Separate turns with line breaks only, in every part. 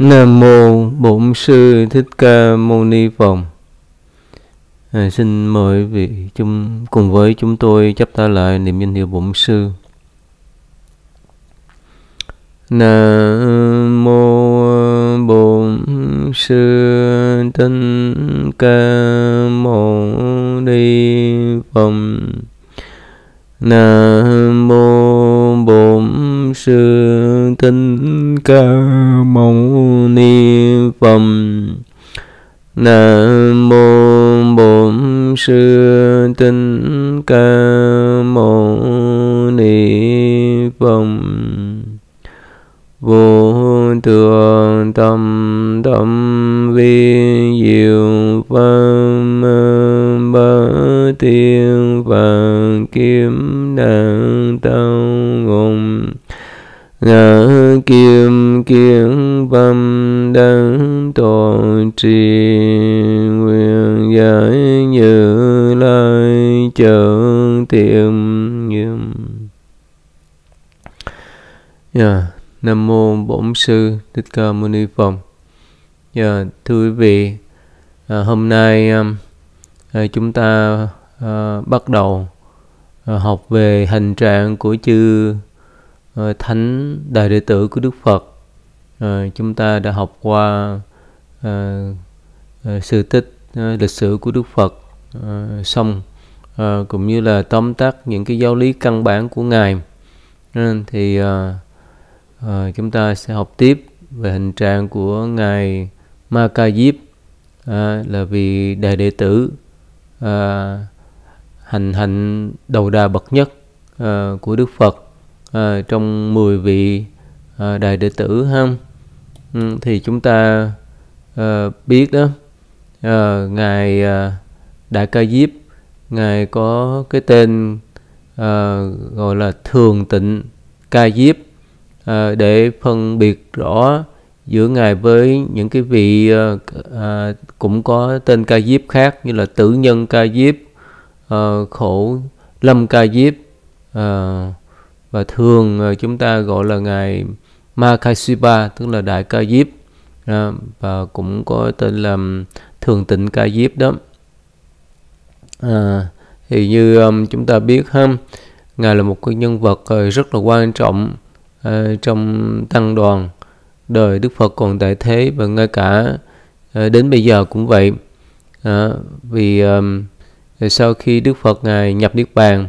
Nam Mô Bổn Sư Thích Ca Mâu Ni Phật à, Xin mời vị chung cùng với chúng tôi chấp ta lại niệm danh hiệu Bổn Sư Nam Mô Bổn Sư Thích Ca Mâu Ni Phật Nam Mô Bổn Sư tinh ca mâu ni phật nam mô bổn sư tinh ca mâu ni phật vô thượng tâm tâm vi diệu phật ba thiên và kim đàn nhớ kim kiến văn đăng tổ trì nguyện giải như lai chơn tiệm nghiêm yeah. Dạ, nam mô bổn sư thích ca mâu ni phật yeah. Dạ, thưa quý vị à, hôm nay um, à, chúng ta à, bắt đầu à, học về hành trạng của chư thánh đại đệ tử của Đức Phật. Chúng ta đã học qua ờ, ờ, sự tích ờ, lịch sử của Đức Phật xong cũng như là tóm tắt những cái giáo lý căn bản của ngài. Ừ, thì chúng ta sẽ học tiếp về hình trạng của ngài Ma Ca Diếp là vì đại đệ tử hành hạnh đầu đà bậc nhất của Đức Phật à, trong 10 vị à, đại đệ tử ha ừ, thì chúng ta à, biết đó à, ngài à, đại ca diếp ngài có cái tên à, gọi là thường tịnh ca diếp à, để phân biệt rõ giữa ngài với những cái vị à, à, cũng có tên ca diếp khác như là tử nhân ca diếp à, khổ lâm ca diếp à, và thường ờ, chúng ta gọi là ngài Ma Kasipa tức là Đại Ca Diếp à, và cũng có tên là Thường Tịnh Ca Diếp đó. À, thì như um, chúng ta biết ha, ngài là một cái nhân vật uh, rất là quan trọng uh, trong tăng đoàn đời Đức Phật còn tại thế và ngay cả uh, đến bây giờ cũng vậy. À, vì um, sau khi Đức Phật ngài nhập niết bàn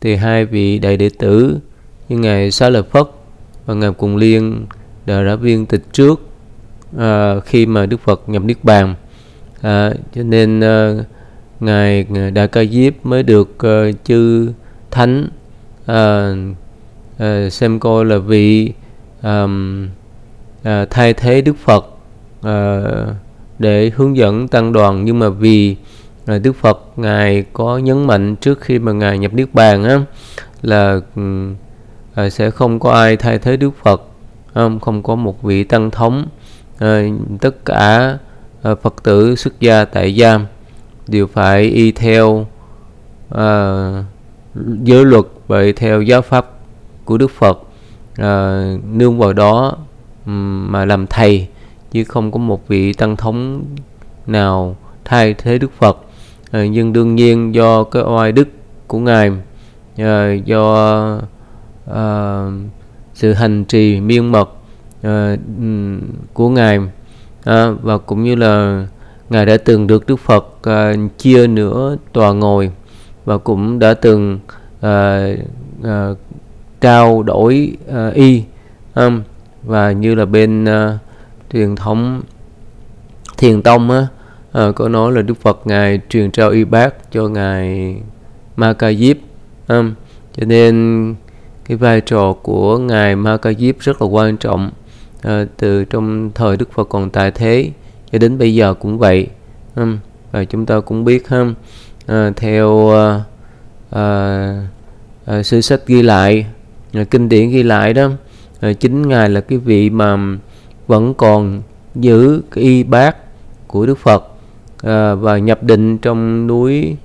thì hai vị đại đệ tử như ngài Xá Lợi Phất và ngày Cùng Liên đã đã viên tịch trước à, khi mà Đức Phật nhập niết bàn à, cho nên à, ngài à, Đại Ca Diếp mới được à, chư thánh à, à, xem coi là vị à, à, thay thế Đức Phật à, để hướng dẫn tăng đoàn nhưng mà vì à, Đức Phật ngài có nhấn mạnh trước khi mà ngài nhập niết bàn á là sẽ không có ai thay thế Đức Phật không có một vị tăng thống tất cả ờ, Phật tử xuất gia tại giam đều phải y theo ờ, giới luật và y theo giáo pháp của Đức Phật ờ, nương vào đó mà làm thầy chứ không có một vị tăng thống nào thay thế Đức Phật nhưng đương nhiên do cái oai đức của ngài do uh, sự hành trì miên mật uh, của ngài uh, và cũng như là ngài đã từng được Đức Phật uh, chia nửa tòa ngồi và cũng đã từng uh, uh, trao đổi uh, y um, và như là bên uh, truyền thống thiền tông á uh, có nói là Đức Phật ngài truyền trao y bát cho ngài Ma Ca Diếp um, cho nên cái vai trò của ngài Ma Ca rất là quan trọng à, từ trong thời Đức Phật còn tại thế cho đến bây giờ cũng vậy ha. Ừ, và chúng ta cũng biết ha à, theo à, à, à, sử sách ghi lại à, kinh điển ghi lại đó à, chính ngài là cái vị mà vẫn còn giữ cái y bát của Đức Phật à, và nhập định trong núi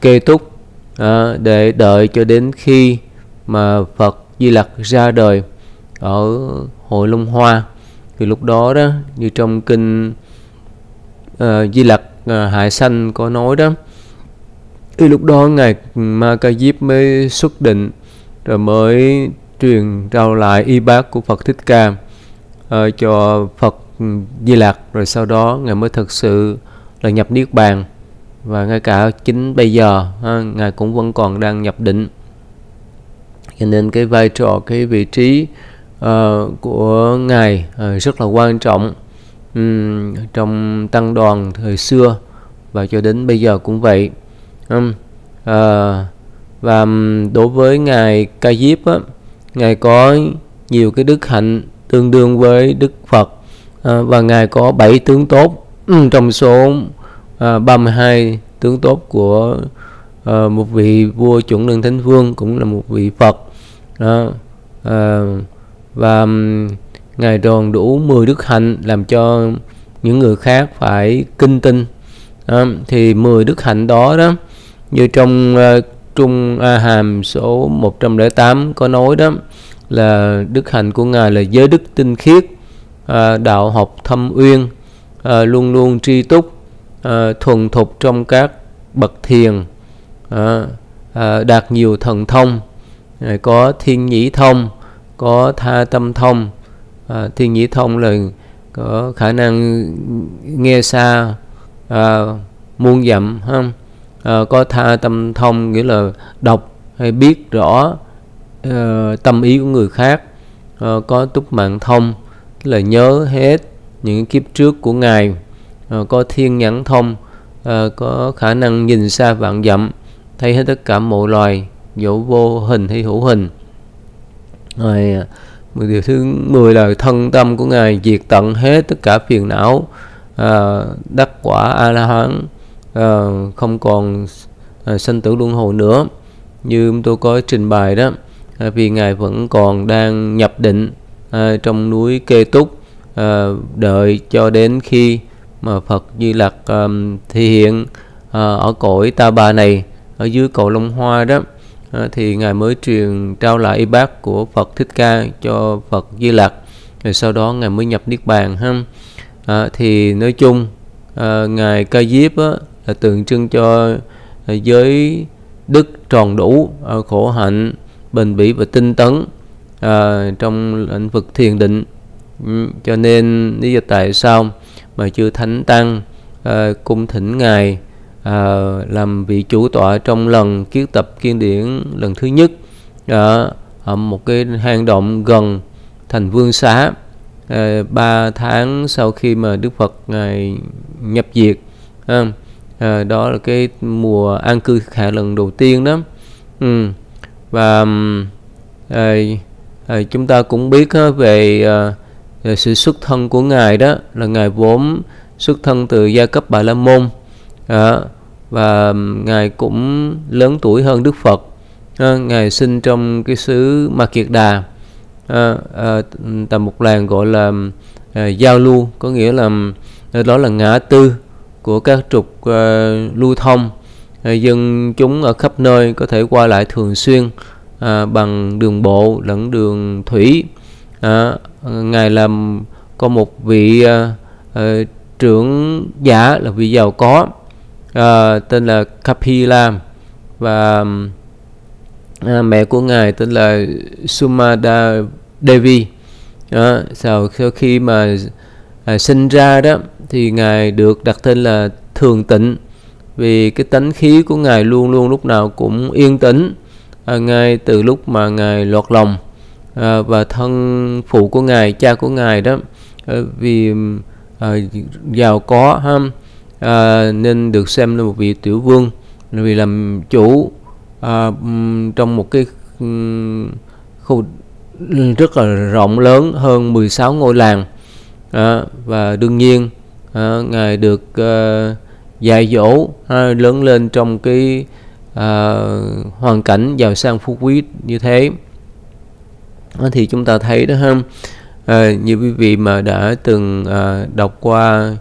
Kê Túc à, để đợi cho đến khi mà Phật Di Lặc ra đời ở hội Long Hoa thì lúc đó đó như trong kinh uh, Di Lặc uh, Hải Sanh có nói đó thì lúc đó ngài Ma Ca Diếp mới xuất định rồi mới truyền trao lại y bác của Phật Thích Ca uh, cho Phật Di Lặc rồi sau đó ngài mới thực sự là nhập niết bàn và ngay cả chính bây giờ ha, ngài cũng vẫn còn đang nhập định cho nên cái vai trò cái vị trí uh, của ngài uh, rất là quan trọng um, trong tăng đoàn thời xưa và cho đến bây giờ cũng vậy um, uh, và đối với ngài ca diếp á, ngài có nhiều cái đức hạnh tương đương với đức phật à, và ngài có bảy tướng tốt trong số à, 32 tướng tốt của à, một vị vua chuẩn đường thánh vương cũng là một vị phật đó à, và ngài tròn đủ 10 đức hạnh làm cho những người khác phải kinh tinh đó, thì 10 đức hạnh đó đó như trong uh, trung a hàm số 108 có nói đó là đức hạnh của ngài là giới đức tinh khiết à, đạo học thâm uyên à, luôn luôn tri túc à, thuần thục trong các bậc thiền à, à, đạt nhiều thần thông có thiên nhĩ thông có tha tâm thông à, thiên nhĩ thông là có khả năng nghe xa à, muôn dặm không à, có tha tâm thông nghĩa là đọc hay biết rõ uh, tâm ý của người khác uh, có túc mạng thông tức là nhớ hết những kiếp trước của ngài uh, có thiên nhãn thông uh, có khả năng nhìn xa vạn dặm thấy hết tất cả mọi loài dẫu vô hình hay hữu hình rồi mười điều thứ 10 là thân tâm của ngài diệt tận hết tất cả phiền não à, đắc quả a la hán à, không còn à, sanh tử luân hồi nữa như tôi có trình bày đó à, vì ngài vẫn còn đang nhập định à, trong núi kê túc à, đợi cho đến khi mà Phật Di Lặc um, à, thể hiện uh, ở cõi Ta Bà này ở dưới cầu Long Hoa đó Ờ, thì ngài mới truyền trao lại y bát của Phật Thích Ca cho Phật Di Lặc rồi sau đó ngài mới nhập niết bàn ha à, thì nói chung à, ngài Ca Diếp á, là tượng trưng cho giới đức tròn đủ khổ hạnh bền bỉ và tinh tấn à, trong lĩnh vực thiền định ừ, cho nên lý do tại sao mà chưa thánh tăng à, cung thỉnh ngài à, làm vị chủ tọa trong lần kiến tập kiên điển lần thứ nhất à, ở một cái hang động gần thành Vương Xá à, ờ, 3 tháng sau khi mà Đức Phật ngài ờ, nhập diệt à, à, đó là cái mùa an cư hạ lần đầu tiên đó ừ. và à, à, chúng ta cũng biết ha, về à, sự xuất thân của ngài đó là ngài vốn xuất thân từ gia cấp Bà La Môn à, và ngài cũng lớn tuổi hơn Đức Phật à, ngài sinh trong cái xứ Ma Kiệt Đà à, à, tại một làng gọi là à, Giao Lu có nghĩa là ờ, đó là ngã tư của các trục à, lưu thông à, dân chúng ở khắp nơi có thể qua lại thường xuyên à, bằng đường bộ lẫn đường thủy à, ngài làm có một vị à, à, trưởng giả là vị giàu có uh, tên là Kapila và uh, mẹ của ngài tên là Sumada Devi đó, sau, sau khi mà uh, sinh ra đó thì ngài được đặt tên là Thường Tịnh vì cái tánh khí của ngài luôn luôn lúc nào cũng yên tĩnh à, ngay từ lúc mà ngài lọt lòng à, và thân phụ của ngài cha của ngài đó à, vì à, giàu có ha à, nên được xem là một vị tiểu vương vì làm chủ à, trong một cái ừ, khu rất là rộng lớn hơn 16 ngôi làng à, và đương nhiên à, ngài được à, dạy dỗ à, lớn lên trong cái à, hoàn cảnh giàu sang phú quý như thế à, thì chúng ta thấy đó ha à, như quý vị mà đã từng à, đọc qua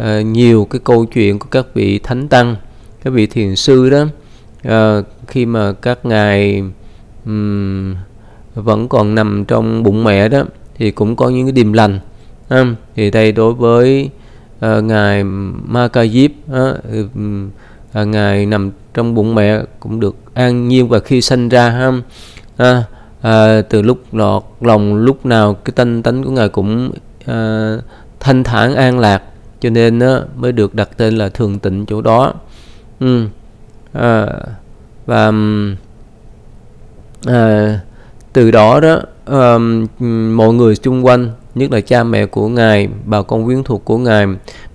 uh, nhiều cái câu chuyện của các vị thánh tăng các vị thiền sư đó uh, khi mà các ngài um, vẫn còn nằm trong bụng mẹ đó thì cũng có những cái điềm lành um, thì đây đối với uh, ngài ma ca diếp ngài nằm trong bụng mẹ cũng được an nhiên và khi sinh ra ha um, uh, từ lúc lọt lòng lúc nào cái tinh tánh của ngài cũng uh, thanh thản an lạc cho nên á, mới được đặt tên là thường tịnh chỗ đó ừ. à, và à, từ đó đó à, mọi người xung quanh nhất là cha mẹ của ngài bà con quyến thuộc của ngài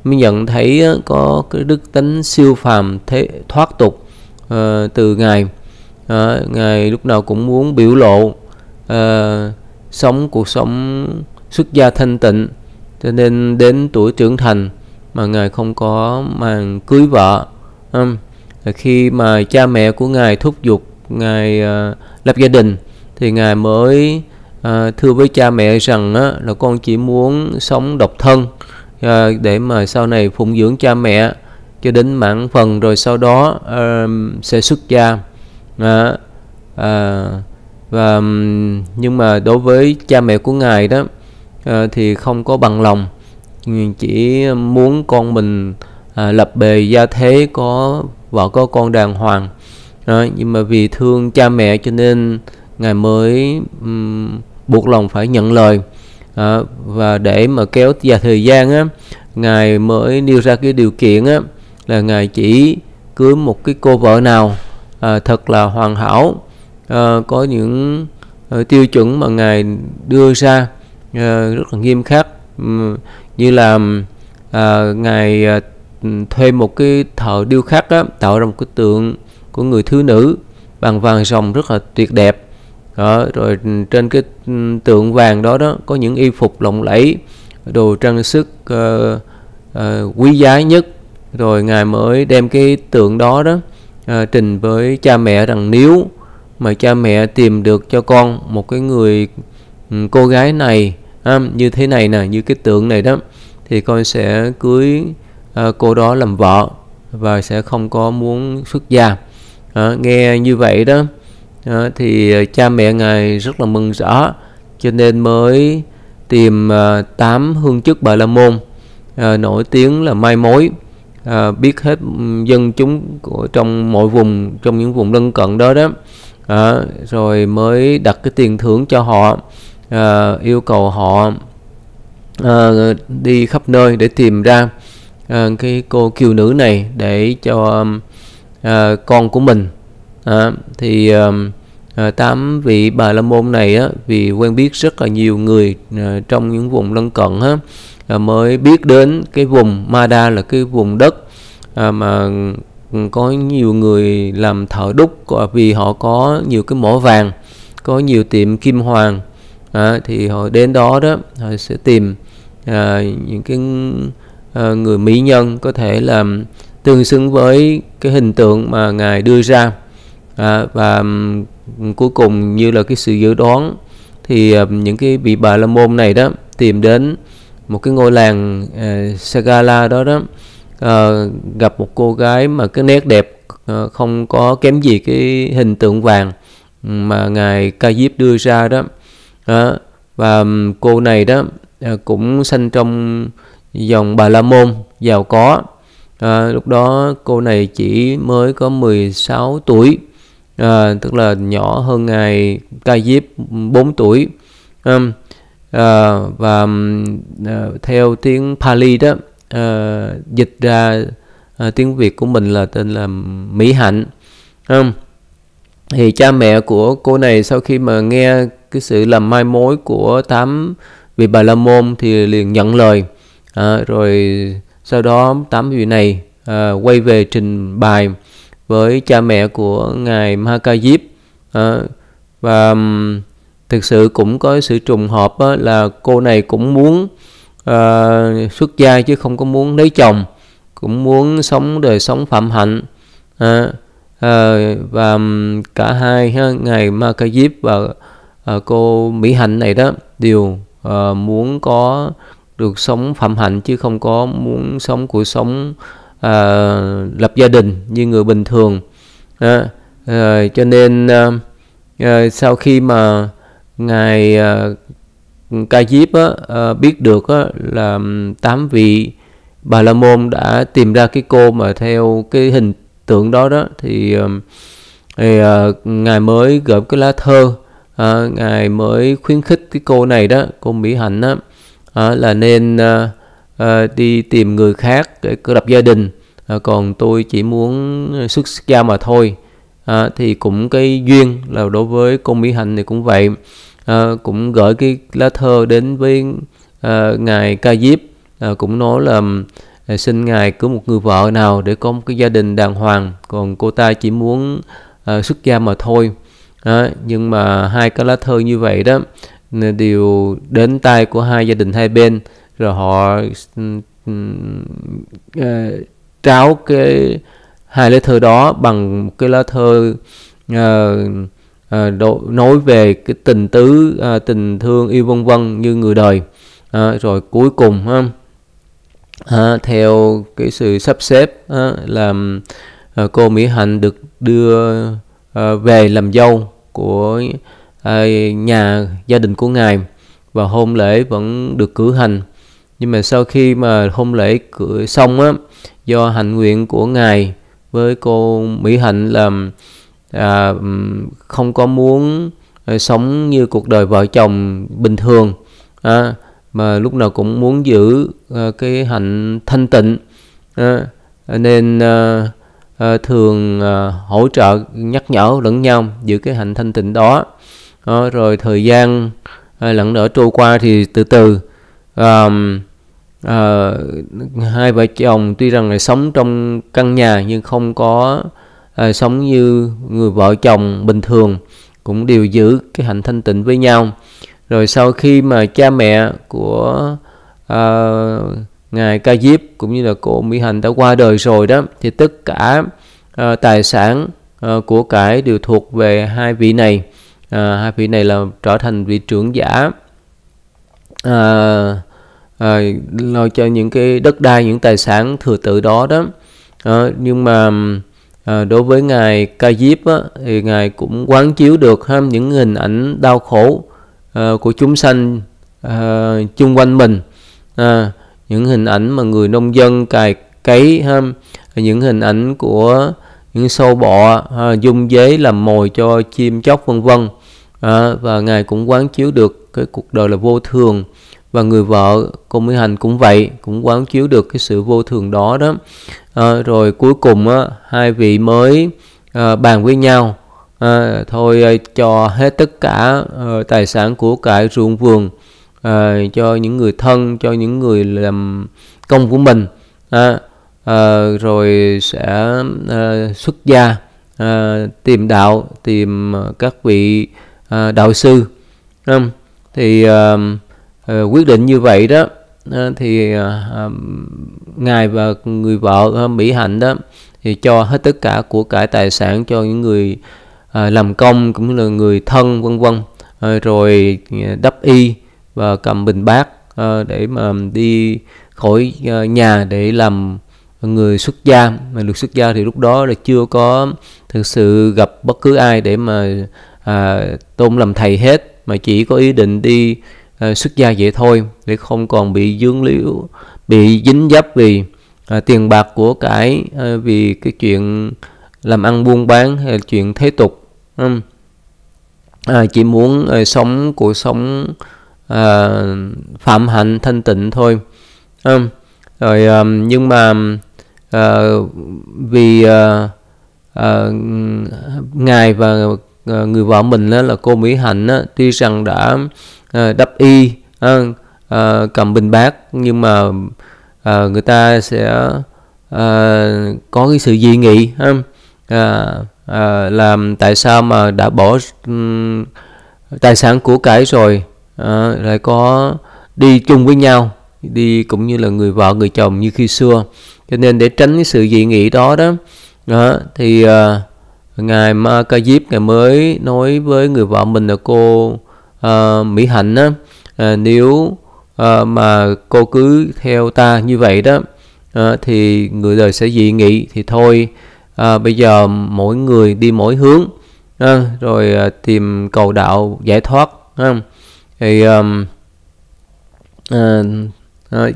mới nhận thấy á, có cái đức tính siêu phàm thế thoát tục à, từ ngài à, ngài lúc nào cũng muốn biểu lộ à, sống cuộc sống xuất gia thanh tịnh cho nên đến tuổi trưởng thành mà ngài không có màn cưới vợ um, khi mà cha mẹ của ngài thúc giục ngài à, lập gia đình thì ngài mới à, thưa với cha mẹ rằng uh, là con chỉ muốn sống độc thân à, để mà sau này phụng dưỡng cha mẹ cho đến mãn phần rồi sau đó um, sẽ xuất gia và um, nhưng mà đối với cha mẹ của ngài đó Ờ, thì không có bằng lòng chỉ muốn con mình à, lập bề gia thế có vợ có con đàng hoàng đó, nhưng mà vì thương cha mẹ cho nên ngài mới um, buộc lòng phải nhận lời à, và để mà kéo dài thời gian á ngài mới nêu ra cái điều kiện á là ngài chỉ cưới một cái cô vợ nào à, thật là hoàn hảo à, có những à, tiêu chuẩn mà ngài đưa ra Ờ, rất là nghiêm khắc ừ, như là à, ngài ờ, thuê một cái thợ điêu khắc á, tạo ra một cái tượng của người thứ nữ bằng vàng rồng rất là tuyệt đẹp đó, rồi trên cái ừ, tượng vàng đó đó có những y phục lộng lẫy đồ trang sức uh, uh, quý giá nhất rồi ngài mới đem cái tượng đó đó uh, trình với cha mẹ rằng nếu mà cha mẹ tìm được cho con một cái người um, cô gái này à, như thế này nè như cái tượng này đó thì con sẽ cưới à, cô đó làm vợ và sẽ không có muốn xuất gia à, nghe như vậy đó à, thì cha mẹ ngài rất là mừng rỡ cho nên mới tìm à, 8 hương chức bà la môn à, nổi tiếng là mai mối à, biết hết dân chúng của trong mọi vùng trong những vùng lân cận đó đó à, rồi mới đặt cái tiền thưởng cho họ uh, yêu cầu họ uh, đi khắp nơi để tìm ra uh, cái cô kiều nữ này để cho um, uh, con của mình uh, thì um, uh, tám vị bà la môn này á, vì quen biết rất là nhiều người uh, trong những vùng lân cận uh, mới biết đến cái vùng Mada là cái vùng đất uh, mà có nhiều người làm thợ đúc vì họ có nhiều cái mỏ vàng có nhiều tiệm kim hoàng à, thì họ đến đó đó họ sẽ tìm à, những cái à, người mỹ nhân có thể làm tương xứng với cái hình tượng mà ngài đưa ra à, và um, cuối cùng như là cái sự dự đoán thì um, những cái vị bà la môn này đó tìm đến một cái ngôi làng uh, Sagala đó đó uh, gặp một cô gái mà cái nét đẹp uh, không có kém gì cái hình tượng vàng mà ngài Ca Diếp đưa ra đó đó. và cô này đó à, cũng sinh trong dòng Bà La Môn giàu có à, lúc đó cô này chỉ mới có 16 tuổi à, tức là nhỏ hơn ngài Ca Diếp 4 tuổi à, và à, theo tiếng Pali đó à, dịch ra à, tiếng Việt của mình là tên là Mỹ Hạnh à, thì cha mẹ của cô này sau khi mà nghe cái sự làm mai mối của tám vị bà la môn thì liền nhận lời à, rồi sau đó tám vị này à, quay về trình bày với cha mẹ của ngài Mahakajip à, và thực sự cũng có sự trùng hợp á, là cô này cũng muốn à, xuất gia chứ không có muốn lấy chồng cũng muốn sống đời sống phạm hạnh à, à, và cả hai ha, ngài Mahakajip và Ờ, cô mỹ hạnh này đó đều uh, muốn có được sống phạm hạnh chứ không có muốn sống cuộc sống uh, lập gia đình như người bình thường uh, uh, cho nên uh, uh, sau khi mà ngài uh, ca diếp uh, biết được uh, là tám vị bà la môn đã tìm ra cái cô mà theo cái hình tượng đó đó thì, uh, thì uh, ngài mới gửi cái lá thơ à, ngài mới khuyến khích cái cô này đó cô mỹ hạnh đó à, là nên à, à, đi tìm người khác để cơ lập gia đình à, còn tôi chỉ muốn xuất gia mà thôi à, thì cũng cái duyên là đối với cô mỹ hạnh thì cũng vậy à, cũng gửi cái lá thơ đến với à, ngài ca diếp à, cũng nói là à, xin ngài cứ một người vợ nào để có một cái gia đình đàng hoàng còn cô ta chỉ muốn à, xuất gia mà thôi đó, nhưng mà hai cái lá thư như vậy đó đều đến tay của hai gia đình hai bên rồi họ ờ, tráo cái hai lá thư đó bằng cái lá thư uh, ờ, À, ờ, đổ, nói về cái tình tứ à, tình thương yêu vân vân như người đời à, rồi cuối cùng ha, à, theo cái sự sắp xếp à, là à, cô Mỹ Hạnh được đưa à, về làm dâu của à, nhà gia đình của ngài và hôn lễ vẫn được cử hành nhưng mà sau khi mà hôn lễ cử xong á do hạnh nguyện của ngài với cô mỹ hạnh là à, không có muốn à, sống như cuộc đời vợ chồng bình thường à, mà lúc nào cũng muốn giữ à, cái hạnh thanh tịnh à, nên à, Ờ, thường ờ, hỗ trợ nhắc nhở lẫn nhau giữ cái hạnh thanh tịnh đó ờ, rồi thời gian lẫn đỡ trôi qua thì từ từ hai vợ chồng tuy rằng là sống trong căn nhà nhưng không có sống như người vợ chồng bình thường cũng đều giữ cái hạnh thanh tịnh với nhau rồi sau khi mà cha mẹ của uh, ngài Ca Diếp cũng như là cổ Mỹ Hạnh đã qua đời rồi đó thì tất cả uh, tài sản uh, của cải đều thuộc về hai vị này uh, hai vị này là trở thành vị trưởng giả uh, uh, lo cho những cái đất đai những tài sản thừa tự đó đó uh, nhưng mà À, đối với ngài Ca Diếp á, thì ngài cũng quán chiếu được ha, những hình ảnh đau khổ uh, của chúng sanh uh, chung quanh mình à, những hình ảnh mà người nông dân cài cấy ha những hình ảnh của những sâu bọ ha, dung dế làm mồi cho chim chóc vân vân à, và ngài cũng quán chiếu được cái cuộc đời là vô thường và người vợ cô Mỹ Hành cũng vậy cũng quán chiếu được cái sự vô thường đó đó à, rồi cuối cùng á, hai vị mới à, bàn với nhau à, thôi à, cho hết tất cả à, tài sản của cải ruộng vườn uh, cho những người thân cho những người làm công của mình à, uh, rồi sẽ uh, xuất gia uh, tìm đạo tìm các vị uh, đạo sư um, thì uh, uh, quyết định như vậy đó uh, thì uh, ngài và người vợ uh, mỹ hạnh đó thì cho hết tất cả của cải tài sản cho những người uh, làm công cũng là người thân vân vân uh, rồi đắp y và cầm bình bát uh, để mà đi khỏi uh, nhà để làm người xuất gia mà được xuất gia thì lúc đó là chưa có thực sự gặp bất cứ ai để mà à, tôn làm thầy hết mà chỉ có ý định đi à, xuất gia vậy thôi để không còn bị dương liễu bị dính dấp vì à, tiền bạc của cải à, vì cái chuyện làm ăn buôn bán hay là chuyện thế tục à, chỉ muốn à, sống cuộc sống à, phạm hạnh thanh tịnh thôi à, rồi à, nhưng mà à, vì à, à, ngài và à, người vợ mình đó là cô mỹ hạnh đó, tuy rằng đã à, đắp y à, à, cầm bình bát nhưng mà à, người ta sẽ à, có cái sự dị nghị ha à, à, làm tại sao mà đã bỏ um, tài sản của cải rồi à, lại có đi chung với nhau đi cũng như là người vợ người chồng như khi xưa cho nên để tránh cái sự dị nghị đó đó, đó thì à, ngài Ma Ca Diếp ngài mới nói với người vợ mình là cô à, Mỹ Hạnh á à, nếu à, mà cô cứ theo ta như vậy đó à, thì người đời sẽ dị nghị thì thôi à, bây giờ mỗi người đi mỗi hướng à, rồi à, tìm cầu đạo giải thoát không à thì um, à,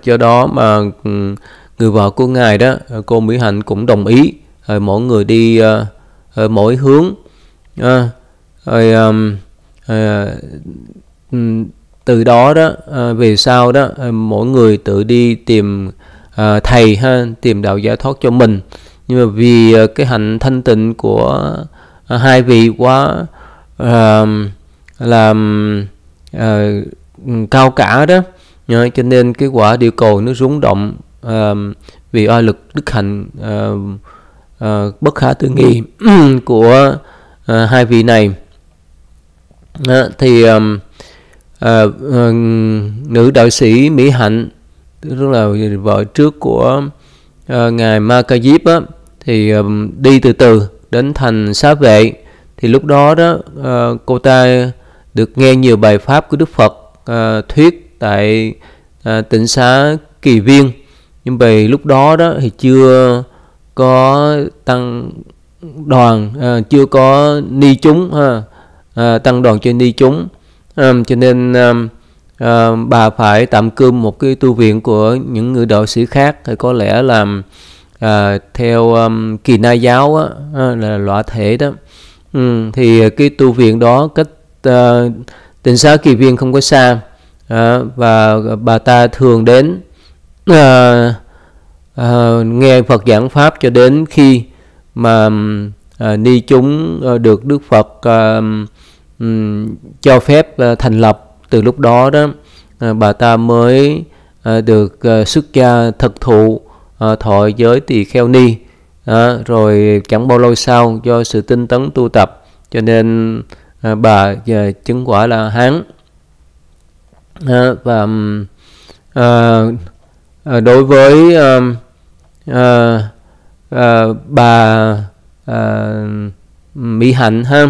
do đó mà ừ, người vợ của ngài đó ờ, cô mỹ hạnh cũng đồng ý rồi mỗi người đi uh, mỗi hướng à, rồi um, à, từ đó đó à, về sau đó à, mỗi người tự đi tìm à, thầy ha tìm đạo giải thoát cho mình nhưng mà vì à, cái hạnh thanh tịnh của à, hai vị quá à, làm uh, cao cả đó yeah, cho nên cái quả địa cầu nó rúng động uh, vì oai lực đức hạnh uh, uh, bất khả tư nghị của uh, hai vị này đó, thì um, uh, uh, nữ đạo sĩ mỹ hạnh tức là vợ trước của uh, ngài ma á thì um, đi từ từ đến thành xá vệ thì lúc đó đó uh, cô ta được nghe nhiều bài pháp của Đức Phật à, thuyết tại à, tỉnh xá Kỳ Viên nhưng về lúc đó đó thì chưa có tăng đoàn à, chưa có ni chúng ha à, tăng đoàn cho ni chúng à, cho nên à, à, bà phải tạm cư một cái tu viện của những người đạo sĩ khác thì có lẽ là à, theo um, kỳ na giáo á, à, là lõa thể đó ừ, thì cái tu viện đó cách uh, tỉnh xá kỳ viên không có xa ờ, và bà ta thường đến uh, uh, nghe Phật giảng pháp cho đến khi mà uh, ni chúng được Đức Phật uh, cho phép thành lập từ lúc đó đó bà ta mới được xuất gia thực thụ thọ giới tỳ kheo ni rồi chẳng bao lâu sau do sự tinh tấn tu tập cho nên À, bà à, chứng quả là hán à, và à, à, đối với à, à, à, bà à, mỹ hạnh ha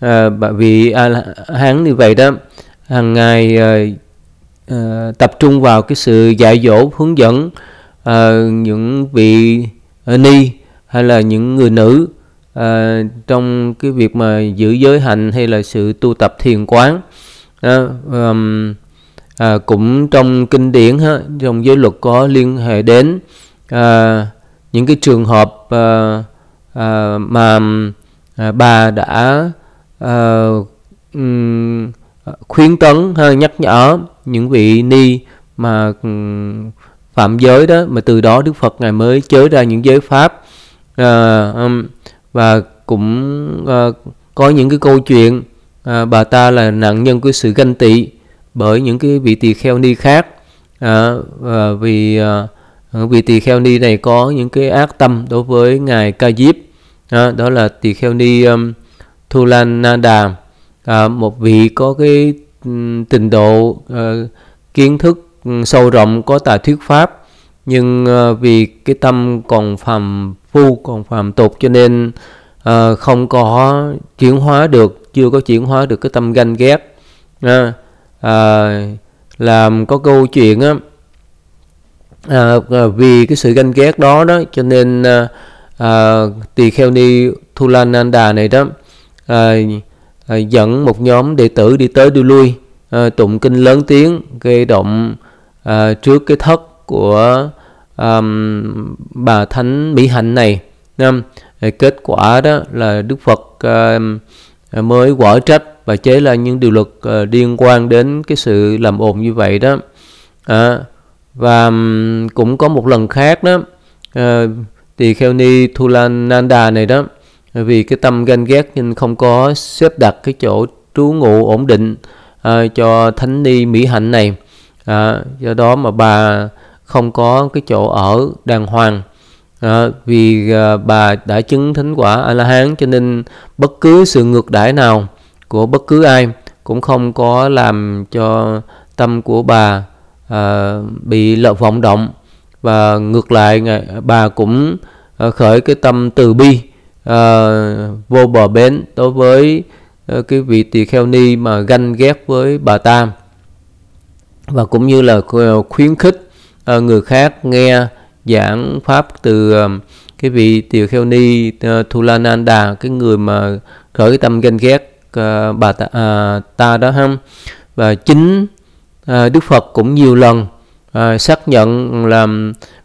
à, bà vị à, hán như vậy đó hàng ngày à, à, tập trung vào cái sự dạy dỗ hướng dẫn à, những vị à, ni hay là những người nữ à, trong cái việc mà giữ giới hành hay là sự tu tập thiền quán à, um, à, cũng trong kinh điển ha, trong giới luật có liên hệ đến à, những cái trường hợp à, à, mà à, bà đã à, um, khuyến tấn ha, nhắc nhở những vị ni mà phạm giới đó mà từ đó Đức Phật ngài mới chớ ra những giới pháp à, um, và cũng à, có những cái câu chuyện à, bà ta là nạn nhân của sự ganh tị bởi những cái vị tỳ kheo ni khác à, à, vì à, vị tỳ kheo ni này có những cái ác tâm đối với ngài ca diếp à, đó là tỳ kheo ni um, thulanada à, một vị có cái trình độ uh, kiến thức sâu rộng có tài thuyết pháp nhưng ờ, vì cái tâm còn phàm phu còn phàm tục cho nên uh, không có chuyển hóa được chưa có chuyển hóa được cái tâm ganh ghét à, à, làm có câu chuyện á à, vì cái sự ganh ghét đó đó cho nên à, à, tỳ kheo ni đà này đó à, à, dẫn một nhóm đệ tử đi tới đi lui à, tụng kinh lớn tiếng gây động à, trước cái thất của um, bà thánh mỹ hạnh này um, kết quả đó là đức phật um, mới quả trách và chế là những điều luật uh, liên quan đến cái sự làm ồn như vậy đó à, và um, cũng có một lần khác đó uh, ờ, thì kheo ni thulananda này đó vì cái tâm ganh ghét nhưng không có xếp đặt cái chỗ trú ngụ ổn định uh, cho thánh ni mỹ hạnh này à, do đó mà bà không có cái chỗ ở đàng hoàng à, vì à, bà đã chứng thánh quả a la hán cho nên bất cứ sự ngược đãi nào của bất cứ ai cũng không có làm cho tâm của bà à, bị lợ vọng động và ngược lại bà cũng à, khởi cái tâm từ bi à, vô bờ bến đối với à, cái vị tỳ kheo ni mà ganh ghét với bà ta và cũng như là khuyến khích Ờ, người khác nghe giảng pháp từ ờ, cái vị Tỳ Kheo Ni uh, ờ, Thulananda cái người mà khởi cái tâm ganh ghét bà ta, uh, ta đó ha và chính uh, Đức Phật cũng nhiều lần uh, xác nhận là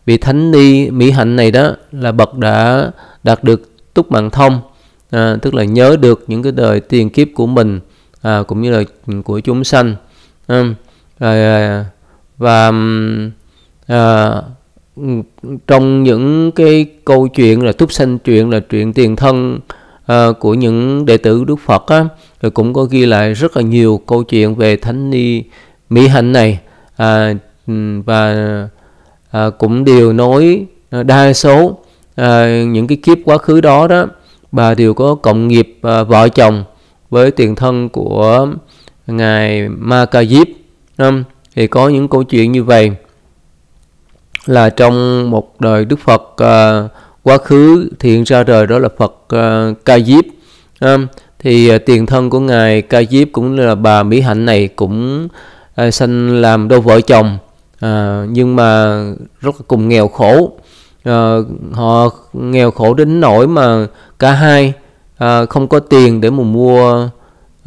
vị thánh ni mỹ hạnh này đó là bậc đã đạt được túc mạng thông à, tức là nhớ được những cái đời tiền kiếp của mình à, cũng như là của chúng sanh à, à, và à, trong những cái câu chuyện là túc sanh chuyện là chuyện tiền thân à, của những đệ tử Đức Phật á, rồi cũng có ghi lại rất là nhiều câu chuyện về thánh ni mỹ hạnh này à, ừ, và à, cũng đều nói à, đa số à, những cái kiếp quá khứ đó đó bà đều có cộng nghiệp à, vợ chồng với tiền thân của ngài Ma Ca Diếp thì có những câu chuyện như vậy là trong một đời Đức Phật uh, quá khứ thì hiện ra đời đó là Phật uh, Ca Diếp um, thì uh, tiền thân của ngài Ca Diếp cũng là bà Mỹ Hạnh này cũng uh, sanh làm đôi vợ chồng uh, nhưng mà rất là cùng nghèo khổ uh, họ nghèo khổ đến nỗi mà cả hai uh, không có tiền để mà mua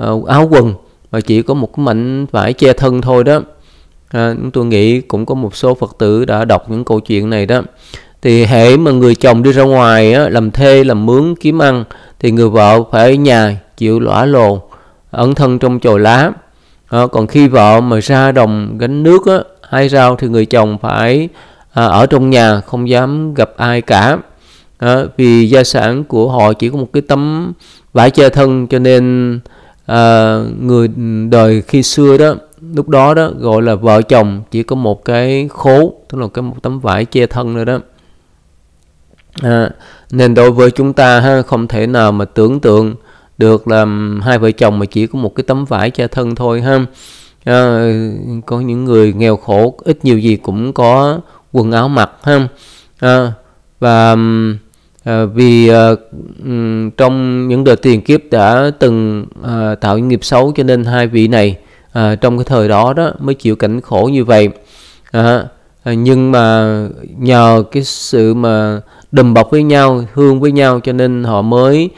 uh, áo quần mà chỉ có một cái mảnh vải che thân thôi đó à, tôi nghĩ cũng có một số phật tử đã đọc những câu chuyện này đó thì hễ mà người chồng đi ra ngoài á, làm thê làm mướn kiếm ăn thì người vợ phải ở nhà chịu lõa lồ ẩn thân trong chồi lá à, còn khi vợ mà ra đồng gánh nước á, hay rau thì người chồng phải à, ở trong nhà không dám gặp ai cả à, vì gia sản của họ chỉ có một cái tấm vải che thân cho nên à, người đời khi xưa đó lúc đó đó gọi là vợ chồng chỉ có một cái khố tức là cái một tấm vải che thân nữa đó à, nên đối với chúng ta ha không thể nào mà tưởng tượng được là hai vợ chồng mà chỉ có một cái tấm vải che thân thôi ha à, có những người nghèo khổ ít nhiều gì cũng có quần áo mặc ha à, và à, vì à, trong những đời tiền kiếp đã từng à, tạo những nghiệp xấu cho nên hai vị này à, trong cái thời đó đó mới chịu cảnh khổ như vậy à, nhưng mà nhờ cái sự mà đùm bọc với nhau thương với nhau cho nên họ mới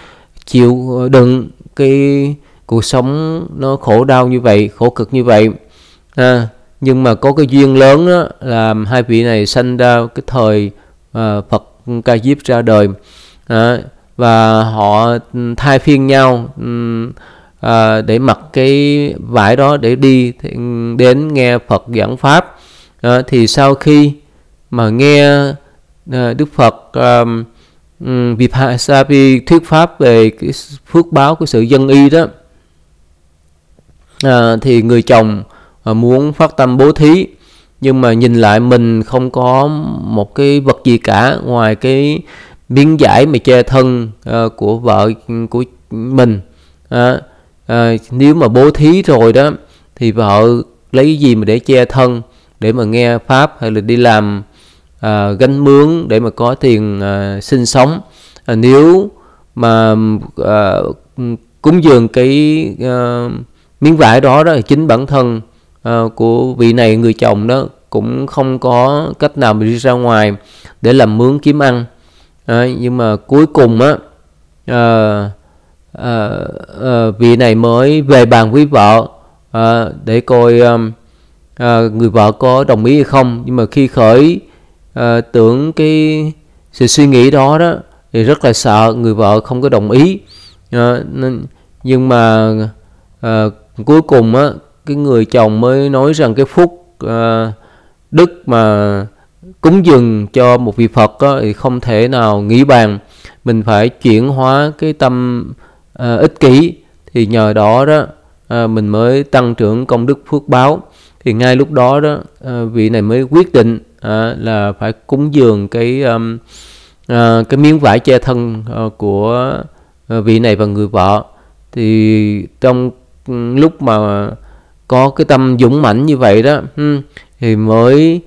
chịu ờ, đựng cái cuộc sống nó khổ đau như vậy khổ cực như vậy à, nhưng mà có cái duyên lớn đó là hai vị này sanh ra cái thời à, Phật Ca Diếp ra đời à, và họ thay phiên nhau um, à, để mặc cái vải đó để đi thì đến nghe Phật giảng pháp à, thì sau khi mà nghe à, Đức Phật à, Vipassati thuyết pháp về cái phước báo của sự dân y đó à, thì người chồng à, muốn phát tâm bố thí nhưng mà nhìn lại mình không có một cái vật gì cả ngoài cái miếng giải mà che thân uh, của vợ của mình uh, à, nếu mà bố thí rồi đó thì vợ lấy cái gì mà để che thân để mà nghe pháp hay là đi làm à, gánh mướn để mà có tiền à, sinh sống à, nếu mà à, cúng dường cái à, miếng vải đó đó chính bản thân à, của vị này người chồng đó cũng không có cách nào mà đi ra ngoài để làm mướn kiếm ăn à, nhưng mà cuối cùng á à, à, à, vị này mới về bàn với vợ à, để coi um, à, người vợ có đồng ý hay không nhưng mà khi khởi à, tưởng cái sự suy nghĩ đó đó thì rất là sợ người vợ không có đồng ý à, nên, nhưng mà à, cuối cùng á cái người chồng mới nói rằng cái phúc à, đức mà cúng dường cho một vị phật á, thì không thể nào nghĩ bàn mình phải chuyển hóa cái tâm à, ích kỷ thì nhờ đó đó à, mình mới tăng trưởng công đức phước báo thì ngay lúc đó đó à, vị này mới quyết định à, là phải cúng dường cái um, à, cái miếng vải che thân à, của vị này và người vợ thì trong ừ, lúc mà có cái tâm dũng mãnh như vậy đó ừ, thì mới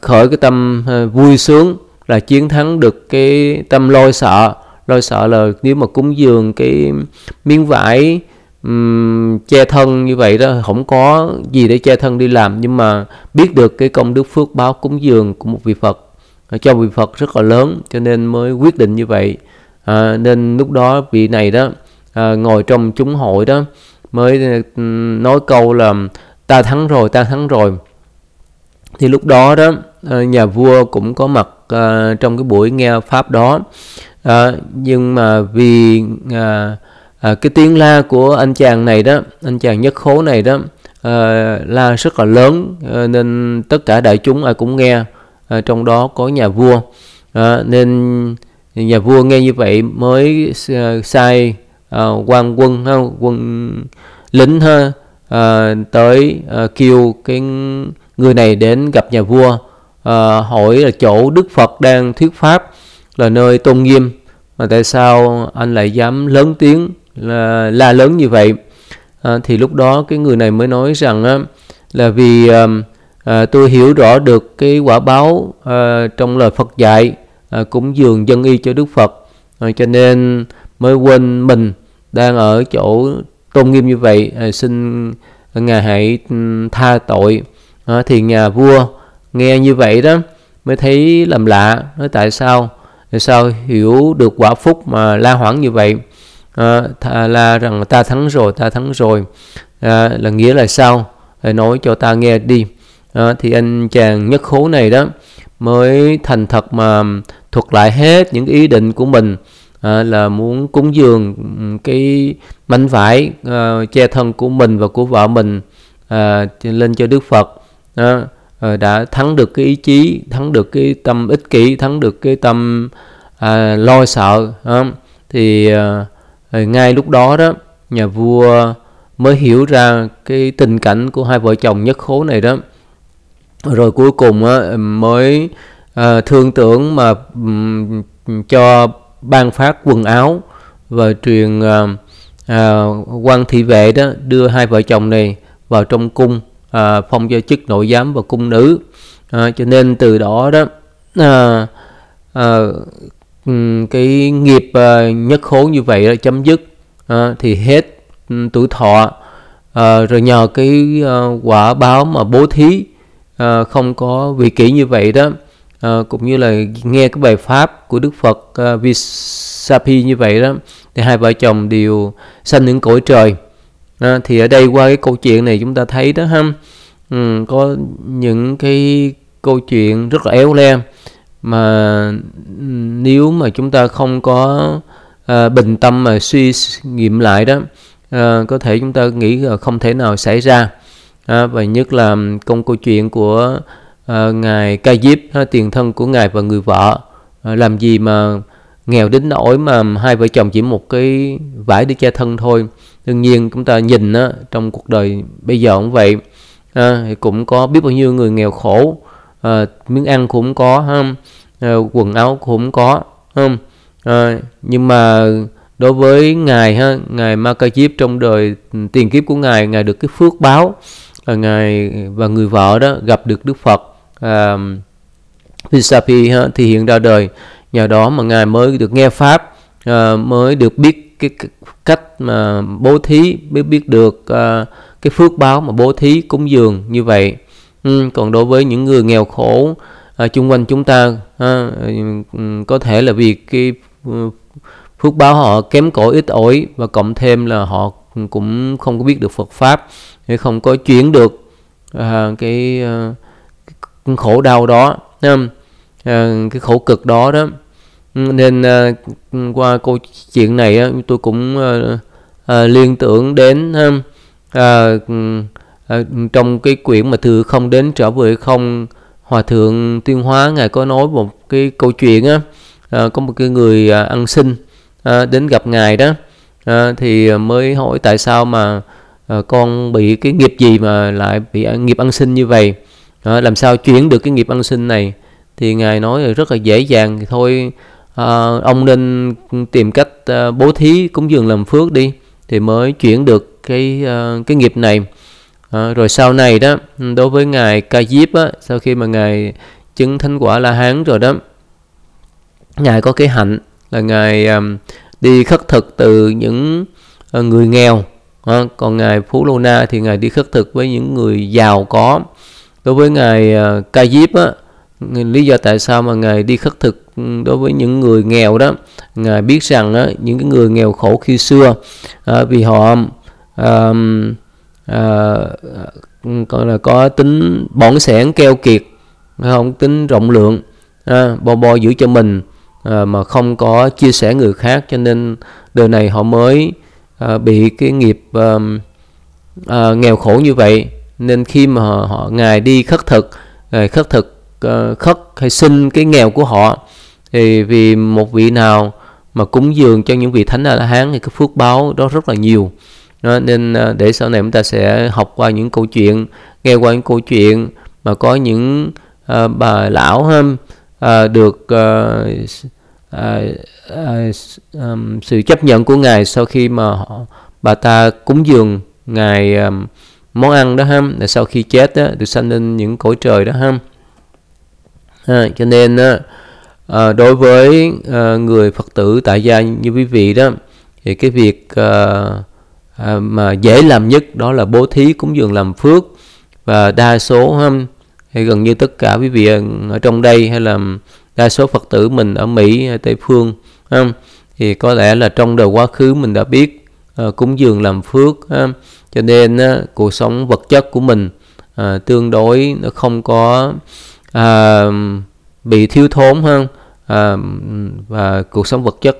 khởi cái tâm vui sướng là chiến thắng được cái tâm lôi sợ rồi sợ là nếu mà cúng dường cái miếng vải um, che thân như vậy đó không có gì để che thân đi làm nhưng mà biết được cái công đức phước báo cúng dường của một vị Phật cho vị Phật rất là lớn cho nên mới quyết định như vậy à, nên lúc đó vị này đó à, ngồi trong chúng hội đó mới nói câu là ta thắng rồi ta thắng rồi thì lúc đó đó à, nhà vua cũng có mặt à, trong cái buổi nghe pháp đó à, nhưng mà vì à, à, cái tiếng la của anh chàng này đó anh chàng nhất khố này đó à, la rất là lớn à, nên tất cả đại chúng ai cũng nghe à, trong đó có nhà vua à, nên nhà vua nghe như vậy mới sai à, quan quân ha, quân lính ha à, tới à, kêu cái người này đến gặp nhà vua à, hỏi là chỗ Đức Phật đang thuyết pháp là nơi tôn nghiêm mà tại sao anh lại dám lớn tiếng là la lớn như vậy à, thì lúc đó cái người này mới nói rằng á, là vì à, à, tôi hiểu rõ được cái quả báo à, trong lời Phật dạy à, cúng dường dân y cho Đức Phật à, cho nên mới quên mình đang ở chỗ tôn nghiêm như vậy à, xin ngài hãy ừ, tha tội à, thì nhà vua nghe như vậy đó mới thấy làm lạ nói tại sao sao hiểu được quả phúc mà la hoảng như vậy à, la rằng ta thắng rồi ta thắng rồi à, là nghĩa là sao Để nói cho ta nghe đi à, thì anh chàng nhất khố này đó mới thành thật mà thuật lại hết những ý định của mình à, là muốn cúng dường cái mảnh vải à, che thân của mình và của vợ mình à, lên cho Đức Phật à, Ờ, đã thắng được cái ý chí thắng được cái tâm ích kỷ thắng được cái tâm à, lo sợ không? thì à, ngay lúc đó đó nhà vua mới hiểu ra cái tình cảnh của hai vợ chồng nhất khố này đó rồi cuối cùng á, mới à, thương tưởng mà um, cho ban phát quần áo và truyền à, à, quan thị vệ đó đưa hai vợ chồng này vào trong cung à, phong cho chức nội giám và cung nữ à, cho nên từ đó đó à, à, cái nghiệp à, nhất khố như vậy là chấm dứt à, thì hết tuổi thọ à, rồi nhờ cái à, quả báo mà bố thí à, không có vị kỷ như vậy đó à, cũng như là nghe cái bài pháp của Đức Phật à, Visapi như vậy đó thì hai vợ chồng đều sanh những cõi trời à, thì ở đây qua cái câu chuyện này chúng ta thấy đó ha ừ, có những cái câu chuyện rất là éo le mà ừ, nếu mà chúng ta không có à, bình tâm mà suy nghiệm lại đó à, có thể chúng ta nghĩ là không thể nào xảy ra à, và nhất là công câu chuyện của à, ngài ca diếp à, tiền thân của ngài và người vợ à, làm gì mà nghèo đến nỗi mà hai vợ chồng chỉ một cái vải để che thân thôi đương nhiên chúng ta nhìn á, trong cuộc đời bây giờ cũng vậy à, thì cũng có biết bao nhiêu người nghèo khổ à, miếng ăn cũng có ha, à, quần áo cũng có không à, nhưng mà đối với ngài ha ngài ma ca diếp trong đời ừ, tiền kiếp của ngài ngài được cái phước báo à, ngài và người vợ đó gặp được đức phật à, Pisapi ha, thì hiện ra đời nhờ đó mà ngài mới được nghe pháp à, mới được biết cái, cái cách mà bố thí mới biết được uh, cái phước báo mà bố thí cúng dường như vậy ừ, còn đối với những người nghèo khổ uh, chung quanh chúng ta uh, có thể là vì cái ừ, phước báo họ kém cỏi ít ỏi và cộng thêm là họ cũng không có biết được Phật pháp hay không có chuyển được uh, cái, uh, cái khổ đau đó uh, cái khổ cực đó đó Ừ, nên uh, qua câu chuyện này uh, tôi cũng uh, uh, liên tưởng đến uh, uh, trong cái quyển mà thừa không đến trở về không hòa thượng tuyên hóa ngài có nói một cái câu chuyện á uh, có một cái người uh, ăn xin uh, đến gặp ngài đó uh, thì mới hỏi tại sao mà uh, con bị cái nghiệp gì mà lại bị nghiệp ăn xin như vậy uh, làm sao chuyển được cái nghiệp ăn xin này thì ngài nói là rất là dễ dàng thì thôi uh, ông nên tìm cách uh, bố thí cúng dường làm phước đi thì mới chuyển được cái uh, cái nghiệp này uh, rồi sau này đó đối với ngài ca diếp á, sau khi mà ngài chứng thánh quả la hán rồi đó ngài có cái hạnh là ngài um, đi khất thực từ những uh, người nghèo à, còn ngài phú lô na thì ngài đi khất thực với những người giàu có đối với ngài uh, ca diếp á lý do tại sao mà ngài đi khất thực đối với những người nghèo đó ngài biết rằng đó, những cái người nghèo khổ khi xưa à, vì họ à, à, gọi là có tính bỏng sẻn keo kiệt không tính rộng lượng à, bo bo giữ cho mình à, mà không có chia sẻ người khác cho nên đời này họ mới à, bị cái nghiệp à, à, nghèo khổ như vậy nên khi mà họ, họ ngài đi khất thực ngài khất thực khất hay xin cái nghèo của họ thì vì một vị nào mà cúng dường cho những vị thánh a la hán thì cái phước báo đó rất là nhiều đó, nên à, để sau này chúng ta sẽ học qua những câu chuyện nghe qua những câu chuyện mà có những uh, bà lão hâm uh, à, được uh, uh, uh, um, sự chấp nhận của ngài sau khi mà họ, bà ta cúng dường ngài um, món ăn đó ha là sau khi chết đó, được sanh lên những cõi trời đó ha à, cho nên uh, à, đối với à, người phật tử tại gia như quý vị đó thì cái việc à, à, mà dễ làm nhất đó là bố thí cúng dường làm phước và đa số ha, hay gần như tất cả quý vị ở trong đây hay là đa số phật tử mình ở mỹ hay tây phương ha, thì có lẽ là trong đời quá khứ mình đã biết à, cúng dường làm phước ha, cho nên á, cuộc sống vật chất của mình à, tương đối nó không có à, bị thiếu thốn hơn à, và cuộc sống vật chất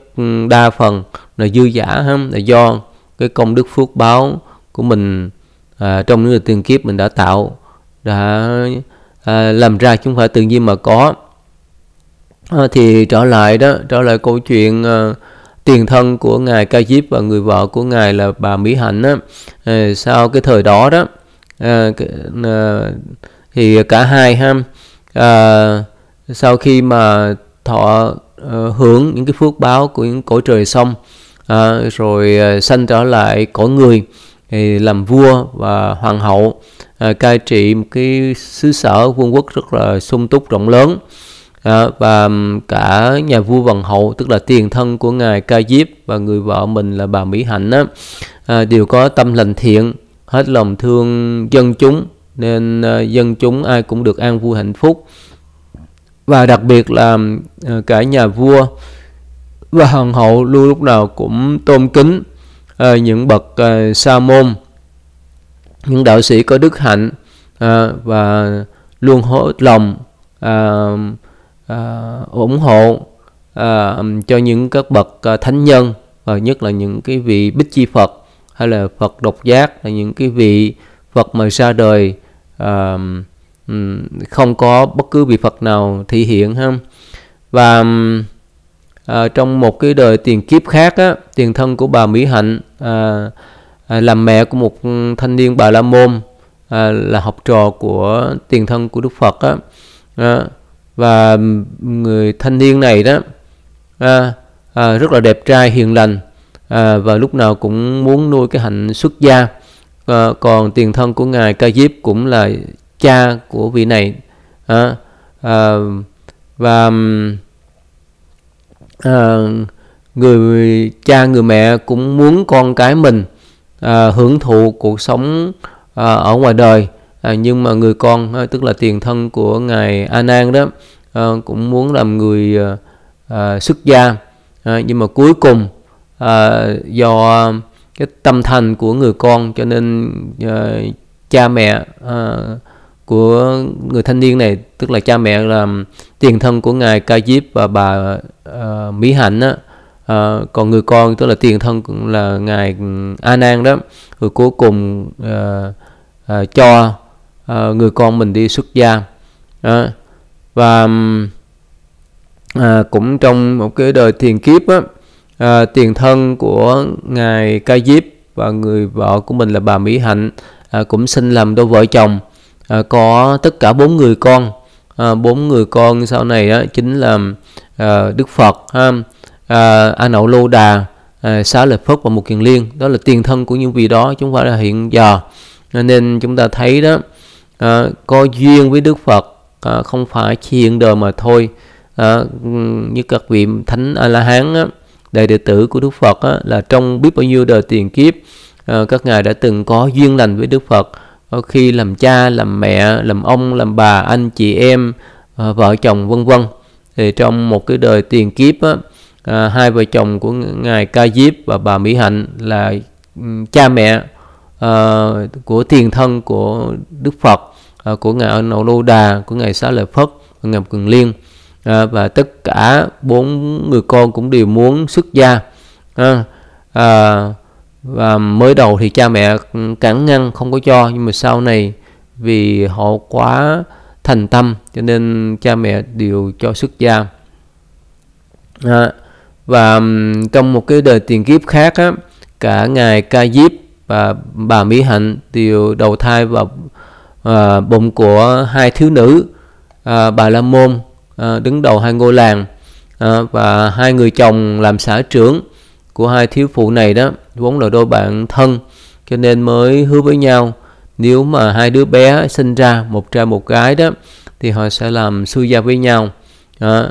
đa phần là dư giả hơn là do cái công đức phước báo của mình à, trong những tiền kiếp mình đã tạo đã à, làm ra chứ không phải tự nhiên mà có à, thì trở lại đó trở lại câu chuyện à, tiền thân của ngài Ca Diếp và người vợ của ngài là bà Mỹ Hạnh á à, sau cái thời đó đó à, à, thì cả hai ha à, sau khi mà thọ uh, hưởng những cái phước báo của những cõi trời xong à, rồi uh, sanh trở lại cõi người thì làm vua và hoàng hậu à, cai trị một cái xứ sở vương quốc rất là sung túc rộng lớn à, và cả nhà vua hoàng hậu tức là tiền thân của ngài ca diếp và người vợ mình là bà mỹ hạnh á, à, đều có tâm lành thiện hết lòng thương dân chúng nên à, dân chúng ai cũng được an vui hạnh phúc và đặc biệt là ờ, cả nhà vua và hoàng hậu luôn lúc nào cũng tôn kính ờ, những bậc ờ, sa môn những đạo sĩ có đức hạnh và luôn hỗ lòng ủng hộ cho những các bậc thánh nhân và nhất là những cái vị bích chi phật hay là phật độc giác là những cái vị phật mà ra đời uh, không có bất cứ vị Phật nào thị hiện ha và à, trong một cái đời tiền kiếp khác á, tiền thân của bà Mỹ Hạnh à, à, làm mẹ của một thanh niên bà La Môn à, là học trò của tiền thân của Đức Phật á, à, và người thanh niên này đó à, à, rất là đẹp trai hiền lành à, và lúc nào cũng muốn nuôi cái hạnh xuất gia à, còn tiền thân của ngài Ca Diếp cũng là cha của vị này à, à, và à, người cha người mẹ cũng muốn con cái mình à, hưởng thụ cuộc sống à, ở ngoài đời à, nhưng mà người con à, tức là tiền thân của ngài A Nan đó à, cũng muốn làm người à, à, xuất gia à, nhưng mà cuối cùng à, do cái tâm thành của người con cho nên à, cha mẹ à, của người thanh niên này tức là cha mẹ là tiền thân của ngài Ca Diếp và bà uh, Mỹ Hạnh á uh, còn người con tức là tiền thân cũng là ngài ừ, A Nan đó rồi cuối cùng uh, uh, cho uh, người con mình đi xuất gia uh, và um, cũng trong một cái đời thiền kiếp á, à, tiền thân của ngài Ca Diếp và người vợ của mình là bà Mỹ Hạnh à, cũng sinh làm đôi vợ chồng à, có tất cả bốn người con à, bốn người con sau này á, chính là à, Đức Phật ha, à, A Nậu Lô Đà à, Xá Lợi Phất và Mục Kiền Liên đó là tiền thân của những vị đó chúng phải là hiện giờ à, nên chúng ta thấy đó à, có duyên với Đức Phật à, không phải chỉ hiện đời mà thôi à, như các vị thánh A La Hán đại đệ tử của Đức Phật á, là trong biết bao nhiêu đời tiền kiếp à, các ngài đã từng có duyên lành với Đức Phật khi làm cha làm mẹ làm ông làm bà anh chị em à, vợ chồng vân vân thì trong một cái đời tiền kiếp á, à, hai vợ chồng của ngài Ca Diếp và bà Mỹ Hạnh là ừ, cha mẹ à, của tiền thân của Đức Phật của ngài Ấn Nậu Lô Đà của ngài Xá Lợi Phất của ngài Cường Liên và tất cả bốn người con cũng đều muốn xuất gia à, và mới đầu thì cha mẹ cản ngăn không có cho nhưng mà sau này vì họ quá thành tâm cho nên cha mẹ đều cho xuất gia à, và trong một cái đời tiền kiếp khác á, cả ngài ca diếp và bà mỹ hạnh đều đầu thai vào à, bụng của hai thiếu nữ à, bà la môn à, đứng đầu hai ngôi làng à, và hai người chồng làm xã trưởng của hai thiếu phụ này đó vốn là đôi bạn thân cho nên mới hứa với nhau nếu mà hai đứa bé sinh ra một trai một gái đó thì họ sẽ làm sư gia với nhau à,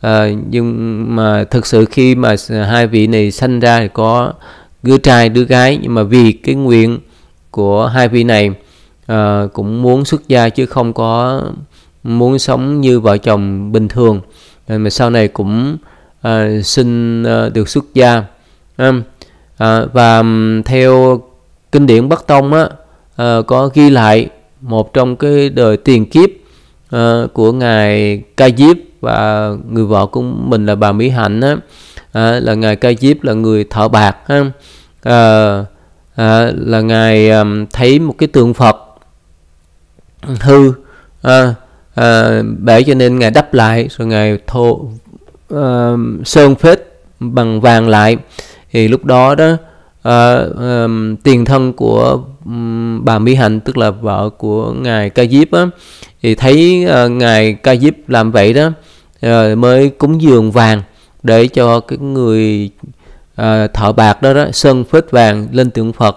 à, nhưng mà thực sự khi mà hai vị này sinh ra thì có đứa trai đứa gái nhưng mà vì cái nguyện của hai vị này à, cũng muốn xuất gia chứ không có muốn sống như vợ chồng bình thường nên mà sau này cũng à, xin à, được xuất gia À, và theo kinh điển Bắc Tông á à, có ghi lại một trong cái đời tiền kiếp à, của ngài Ca Diếp và người vợ của mình là bà Mỹ Hạnh á là ngài Ca Diếp là người thợ bạc ha là ngài thấy một cái tượng Phật hư à, bởi cho nên ngài đắp lại rồi ngài thô à, sơn phết bằng vàng lại thì lúc đó đó uh, um, tiền thân của um, bà Mỹ Hạnh tức là vợ của ngài Ca Diếp á thì thấy uh, ngài Ca Diếp làm vậy đó uh, mới cúng dường vàng để cho cái người uh, thợ bạc đó đó sơn phết vàng lên tượng Phật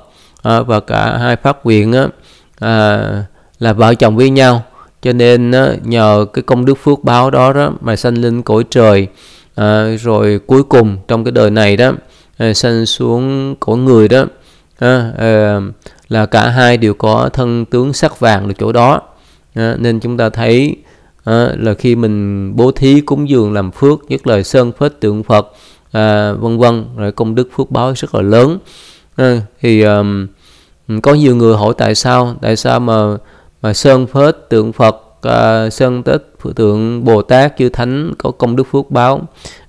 uh, và cả hai pháp nguyện á uh, là vợ chồng với nhau cho nên uh, nhờ cái công đức phước báo đó đó mà sanh linh cõi trời uh, rồi cuối cùng trong cái đời này đó Ờ, sanh xuống của người đó à, à, là cả hai đều có thân tướng sắc vàng ở chỗ đó à, nên chúng ta thấy à, là khi mình bố thí cúng dường làm phước nhất là sơn phết tượng phật à, vân vân rồi công đức phước báo rất là lớn à, thì à, có nhiều người hỏi tại sao tại sao mà mà sơn phết tượng phật à, sơn tết tượng bồ tát chư thánh có công đức phước báo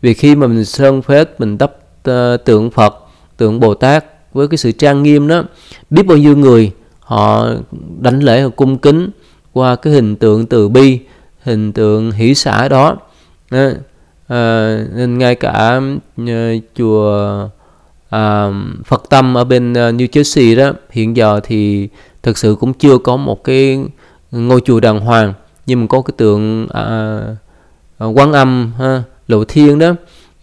vì khi mà mình sơn phết mình đắp Ờ, tượng Phật, tượng Bồ Tát với cái sự trang nghiêm đó, biết bao nhiêu người họ đánh lễ họ cung kính qua cái hình tượng từ bi, hình tượng hỷ xã đó. À, nên ngay cả chùa à, Phật Tâm ở bên New Jersey đó hiện giờ thì thực sự cũng chưa có một cái ngôi chùa đàng hoàng nhưng mà có cái tượng à, quán âm ha, lộ thiên đó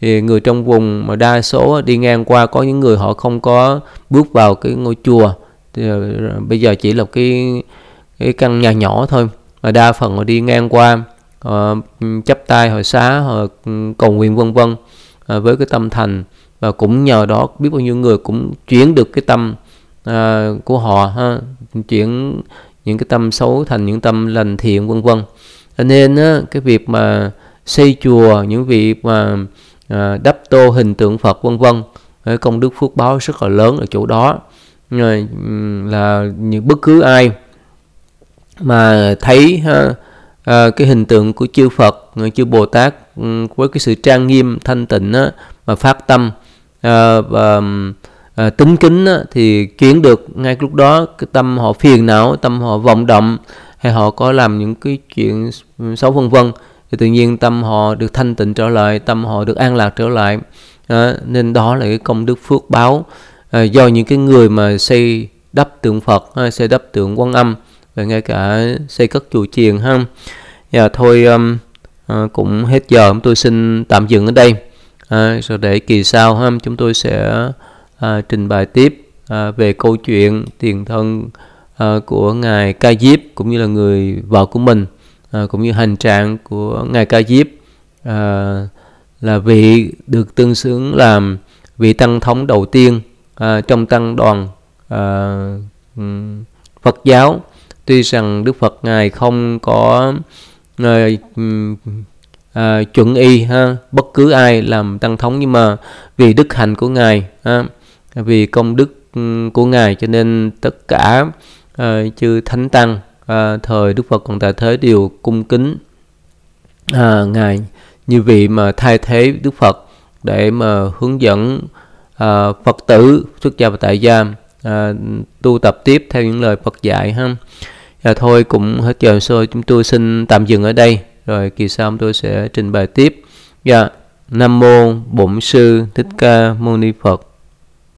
thì người trong vùng mà đa số đi ngang qua có những người họ không có bước vào cái ngôi chùa thì ờ, bây giờ chỉ là cái cái căn nhà nhỏ thôi mà đa phần họ đi ngang qua họ ờ, chắp tay họ xá họ cầu nguyện vân vân ờ, với cái tâm thành và cũng nhờ đó biết bao nhiêu người cũng chuyển được cái tâm à, của họ ha, chuyển những cái tâm xấu thành những tâm lành thiện vân vân nên á, cái việc mà xây chùa những việc mà Ờ, đắp tô hình tượng Phật vân vân ờ, công đức phước báo rất là lớn ở chỗ đó là những bất cứ ai mà thấy ờ, cái hình tượng của chư Phật, chư Bồ Tát với cái sự trang nghiêm thanh tịnh mà phát tâm và à, tính kính á, thì chuyển được ngay lúc đó cái tâm họ phiền não, tâm họ vọng động hay họ có làm những cái chuyện xấu vân vân thì tự nhiên tâm họ được thanh tịnh trở lại tâm họ được an lạc trở lại à, nên đó là cái công đức phước báo à, do những cái người mà xây đắp tượng Phật ha, à, xây đắp tượng Quan Âm và ngay cả xây cất chùa chiền ha và dạ, thôi um, à, cũng hết giờ chúng tôi xin tạm dừng ở đây à, rồi để kỳ sau ha chúng tôi sẽ à, trình bày tiếp à, về câu chuyện tiền thân à, của ngài Ca Diếp cũng như là người vợ của mình à, cũng như hành trạng của ngài Ca Diếp à, là vị được tương xứng làm vị tăng thống đầu tiên à, trong tăng đoàn à, Phật giáo. Tuy rằng Đức Phật ngài không có à, à, chuẩn y ha bất cứ ai làm tăng thống nhưng mà vì đức hạnh của ngài ha, vì công đức của ngài cho nên tất cả à, chư thánh tăng à, thời Đức Phật còn tại thế đều cung kính à, ngài như vị mà thay thế Đức Phật để mà hướng dẫn à, Phật tử xuất gia và tại gia à, tu tập tiếp theo những lời Phật dạy ha. À, thôi cũng hết giờ rồi chúng tôi xin tạm dừng ở đây rồi kỳ sau chúng tôi sẽ trình bày tiếp. Dạ. Nam mô Bổn sư Thích Ca Mâu Ni Phật.